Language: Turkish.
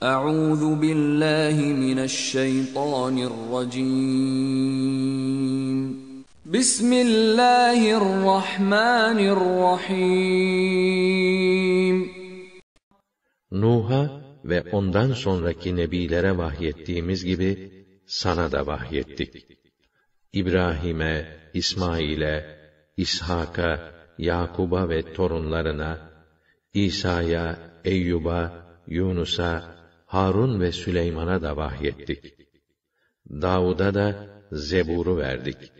Euzu billahi mineşşeytanirracim. Bismillahirrahmanirrahim. Nuh'a ve ondan sonraki nebilere vahyettiğimiz gibi sana da vahyettik. İbrahim'e, İsmail'e, İshak'a, Yakub'a ve torunlarına, İsa'ya, Eyyub'a, Yunus'a, Harun ve Süleyman'a da vahyettik. Davud'a da Zebur'u verdik.''